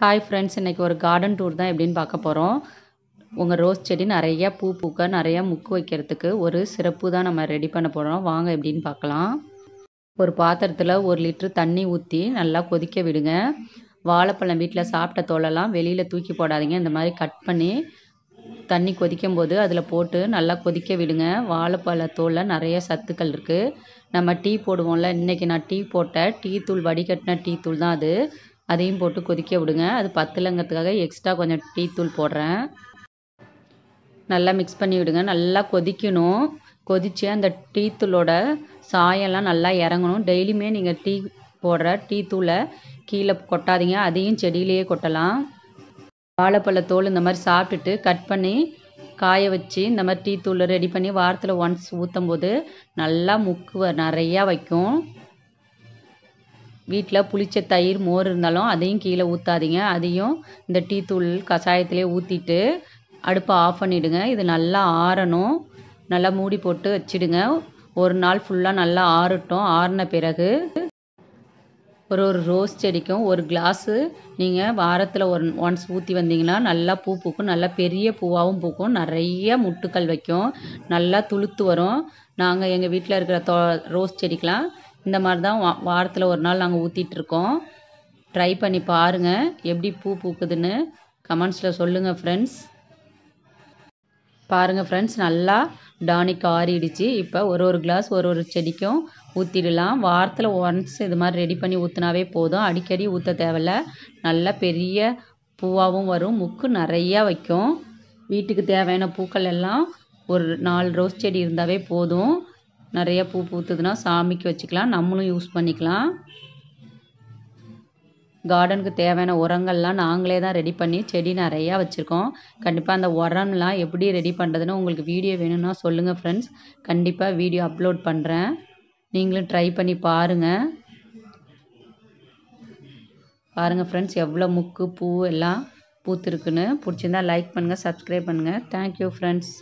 hi friends இன்றைக்கி ஒரு garden tour தான் எப்படின்னு பார்க்க போகிறோம் உங்கள் ரோஸ் செடி நிறையா பூ பூக்க நிறையா முக்கு வைக்கிறதுக்கு ஒரு சிறப்பு தான் நம்ம ரெடி பண்ண போகிறோம் வாங்க எப்படின்னு பார்க்கலாம் ஒரு பாத்திரத்தில் ஒரு லிட்ரு தண்ணி ஊற்றி நல்லா கொதிக்க விடுங்க வாழைப்பழம் வீட்டில் சாப்பிட்ட தோலெல்லாம் வெளியில் தூக்கி போடாதீங்க இந்த மாதிரி கட் பண்ணி தண்ணி கொதிக்கும் போது அதில் போட்டு நல்லா கொதிக்க விடுங்க வாழைப்பழத்தோலில் நிறைய சத்துக்கள் இருக்குது நம்ம டீ போடுவோம்ல இன்றைக்கி நான் டீ போட்ட டீ தூள் வடிகட்டின டீ தூள் தான் அது அதையும் போட்டு கொதிக்க விடுங்க அது பத்தலங்கிறதுக்காக எக்ஸ்ட்ரா கொஞ்சம் டீ தூள் போடுறேன் நல்லா மிக்ஸ் பண்ணி விடுங்க நல்லா கொதிக்கணும் கொதித்து அந்த டீ தூளோட சாயெல்லாம் நல்லா இறங்கணும் டெய்லியுமே நீங்கள் டீ போடுற டீ தூளை கீழே கொட்டாதீங்க அதையும் செடியிலேயே கொட்டலாம் தோல் இந்த மாதிரி சாப்பிட்டுட்டு கட் பண்ணி காய வச்சு இந்த மாதிரி டீ தூள் ரெடி பண்ணி வாரத்தில் ஒன்ஸ் ஊற்றும் போது நல்லா முக்கு நிறையா வைக்கும் வீட்டில் புளிச்ச தயிர் மோர் இருந்தாலும் அதையும் கீழே ஊற்றாதீங்க அதையும் இந்த டீ தூள் கஷாயத்திலே ஊற்றிட்டு அடுப்பை ஆஃப் பண்ணிவிடுங்க இது நல்லா ஆறணும் நல்லா மூடி போட்டு வச்சுடுங்க ஒரு நாள் ஃபுல்லாக நல்லா ஆறட்டும் ஆறின பிறகு ஒரு ஒரு ரோஸ் செடிக்கும் ஒரு கிளாஸு நீங்கள் வாரத்தில் ஒரு ஒன்ஸ் ஊற்றி வந்தீங்கன்னா நல்லா பூ பூக்கும் நல்லா பெரிய பூவாகவும் பூக்கும் நிறைய முட்டுக்கள் வைக்கும் நல்லா துளுத்து வரும் நாங்கள் எங்கள் வீட்டில் இருக்கிற தோ ரோஸ் செடிக்கெலாம் இந்த மாதிரி தான் வா வாரத்தில் ஒரு நாள் நாங்கள் ஊற்றிட்டுருக்கோம் ட்ரை பண்ணி பாருங்கள் எப்படி பூ பூக்குதுன்னு கமெண்ட்ஸில் சொல்லுங்கள் ஃப்ரெண்ட்ஸ் பாருங்கள் ஃப்ரெண்ட்ஸ் நல்லா டானிக் ஆறிடுச்சு இப்போ ஒரு ஒரு கிளாஸ் ஒரு ஒரு செடிக்கும் ஊற்றிடலாம் வாரத்தில் ஒன்ஸ் இது மாதிரி ரெடி பண்ணி ஊற்றினாவே போதும் அடிக்கடி ஊற்ற தேவையில்ல நல்லா பெரிய பூவாகவும் வரும் முக்கு நிறையா வைக்கும் வீட்டுக்கு தேவையான பூக்கள் எல்லாம் ஒரு நாலு ரோஸ் செடி இருந்தாவே போதும் நிறைய பூ பூத்துதுன்னா சாமிக்கு வச்சுக்கலாம் நம்மளும் யூஸ் பண்ணிக்கலாம் கார்டனுக்கு தேவையான உரங்கள்லாம் நாங்களே தான் ரெடி பண்ணி செடி நிறையா வச்சுருக்கோம் கண்டிப்பாக அந்த உரம்லாம் எப்படி ரெடி பண்ணுறதுன்னு உங்களுக்கு வீடியோ வேணும்னா சொல்லுங்கள் ஃப்ரெண்ட்ஸ் கண்டிப்பாக வீடியோ அப்லோட் பண்ணுறேன் நீங்களும் ட்ரை பண்ணி பாருங்கள் பாருங்கள் ஃப்ரெண்ட்ஸ் எவ்வளோ முக்கு பூ எல்லாம் பூத்துருக்குன்னு பிடிச்சிருந்தா லைக் பண்ணுங்கள் சப்ஸ்கிரைப் பண்ணுங்கள் தேங்க்யூ ஃப்ரெண்ட்ஸ்